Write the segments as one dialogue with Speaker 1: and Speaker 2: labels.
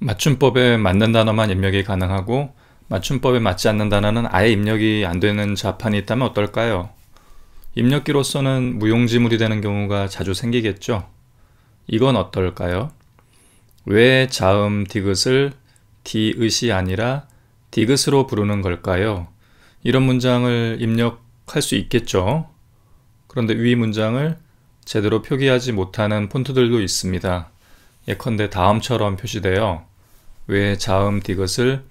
Speaker 1: 맞춤법에 맞는 단어만 입력이 가능하고 맞춤법에 맞지 않는 단어는 아예 입력이 안 되는 자판이 있다면 어떨까요? 입력기로서는 무용지물이 되는 경우가 자주 생기겠죠. 이건 어떨까요? 왜 자음 디귿을 디귿이 아니라 디귿으로 부르는 걸까요? 이런 문장을 입력할 수 있겠죠. 그런데 위 문장을 제대로 표기하지 못하는 폰트들도 있습니다. 예컨대 다음처럼 표시되어 왜 자음 디귿을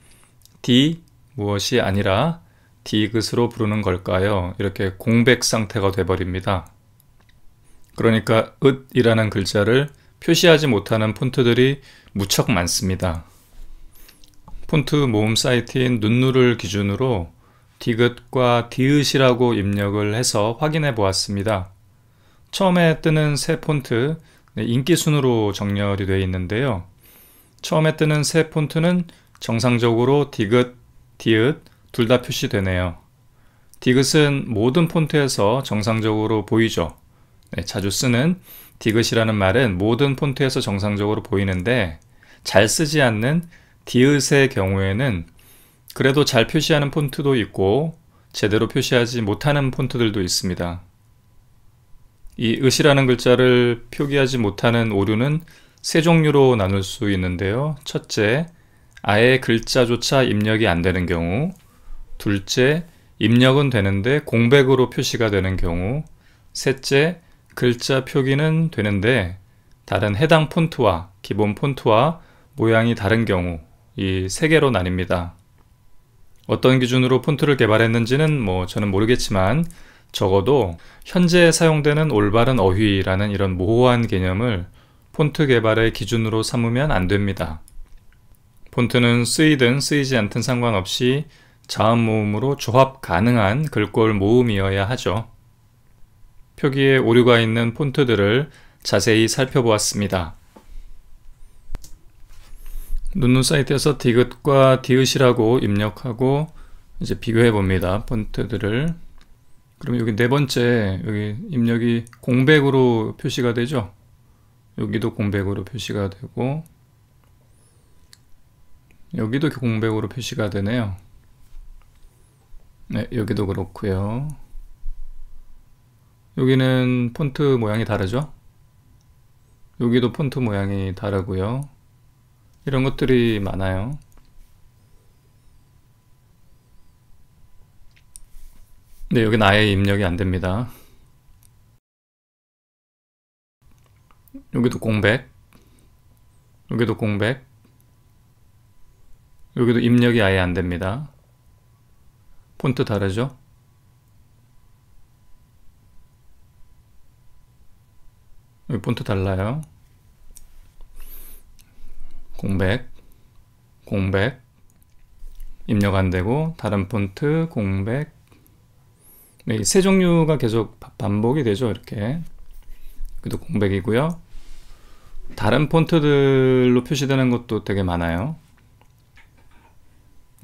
Speaker 1: 디 무엇이 아니라 디귿으로 부르는 걸까요? 이렇게 공백 상태가 돼버립니다. 그러니까 읏이라는 글자를 표시하지 못하는 폰트들이 무척 많습니다. 폰트 모음 사이트인 눈누를 기준으로 디귿과 디읒이라고 입력을 해서 확인해 보았습니다. 처음에 뜨는 새 폰트 네, 인기 순으로 정렬이 되어 있는데요. 처음에 뜨는 새 폰트는 정상적으로 디귿, 디귿 둘다 표시되네요. 디귿은 모든 폰트에서 정상적으로 보이죠. 네, 자주 쓰는 디귿이라는 말은 모든 폰트에서 정상적으로 보이는데 잘 쓰지 않는 디귿의 경우에는 그래도 잘 표시하는 폰트도 있고 제대로 표시하지 못하는 폰트들도 있습니다. 이 의시라는 글자를 표기하지 못하는 오류는 세 종류로 나눌 수 있는데요. 첫째, 아예 글자조차 입력이 안 되는 경우 둘째, 입력은 되는데 공백으로 표시가 되는 경우 셋째, 글자 표기는 되는데 다른 해당 폰트와 기본 폰트와 모양이 다른 경우 이 세 개로 나뉩니다. 어떤 기준으로 폰트를 개발했는지는 뭐 저는 모르겠지만 적어도 현재 사용되는 올바른 어휘라는 이런 모호한 개념을 폰트 개발의 기준으로 삼으면 안 됩니다. 폰트는 쓰이든 쓰이지 않든 상관없이 자음 모음으로 조합 가능한 글꼴 모음이어야 하죠. 표기에 오류가 있는 폰트들을 자세히 살펴보았습니다. 눈눈 사이트에서 디귿과 디귿이라고 입력하고 이제 비교해 봅니다. 폰트들을 그럼 여기 네 번째 여기 입력이 공백으로 표시가 되죠. 여기도 공백으로 표시가 되고 여기도 공백으로 표시가 되네요. 네, 여기도 그렇고요. 여기는 폰트 모양이 다르죠? 여기도 폰트 모양이 다르고요. 이런 것들이 많아요. 네, 여기는 아예 입력이 안 됩니다. 여기도 공백, 여기도 공백, 여기도 입력이 아예 안 됩니다. 폰트 다르죠? 여기 폰트 달라요. 공백, 공백, 입력 안 되고, 다른 폰트, 공백, 네, 세 종류가 계속 반복이 되죠. 이렇게. 그도 래 공백이고요. 다른 폰트들로 표시되는 것도 되게 많아요.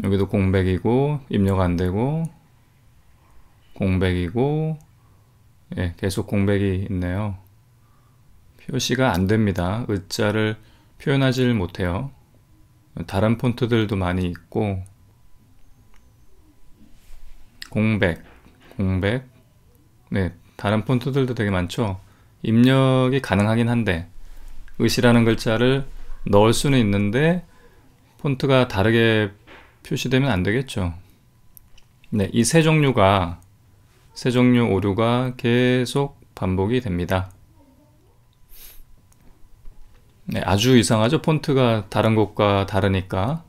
Speaker 1: 여기도 공백이고 입력 안 되고 공백이고 예, 계속 공백이 있네요. 표시가 안 됩니다. 의자를 표현하지 못해요. 다른 폰트들도 많이 있고 공백 공백. 네, 다른 폰트들도 되게 많죠. 입력이 가능하긴 한데 의시라는 글자를 넣을 수는 있는데 폰트가 다르게 표시되면 안 되겠죠. 네, 이 세 종류가 세 종류 오류가 계속 반복이 됩니다. 네, 아주 이상하죠. 폰트가 다른 곳과 다르니까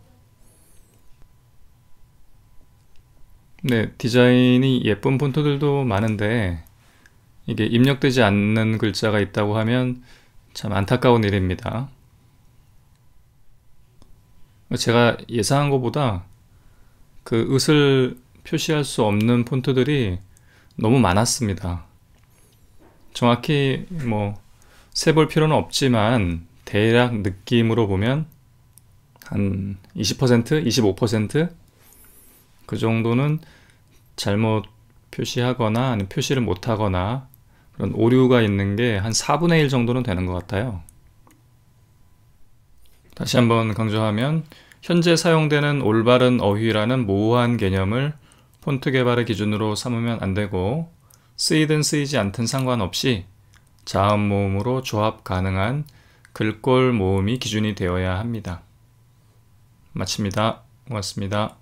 Speaker 1: 네, 디자인이 예쁜 폰트들도 많은데 이게 입력되지 않는 글자가 있다고 하면 참 안타까운 일입니다. 제가 예상한 것보다 그 의슬 표시할 수 없는 폰트들이 너무 많았습니다. 정확히 뭐 세볼 필요는 없지만 대략 느낌으로 보면 한 20%, 25%그 정도는 잘못 표시하거나 아니면 표시를 못하거나 그런 오류가 있는 게 한 4분의 1 정도는 되는 것 같아요. 다시 한번 강조하면 현재 사용되는 올바른 어휘라는 모호한 개념을 폰트 개발의 기준으로 삼으면 안 되고 쓰이든 쓰이지 않든 상관없이 자음 모음으로 조합 가능한 글꼴 모음이 기준이 되어야 합니다. 마칩니다. 고맙습니다.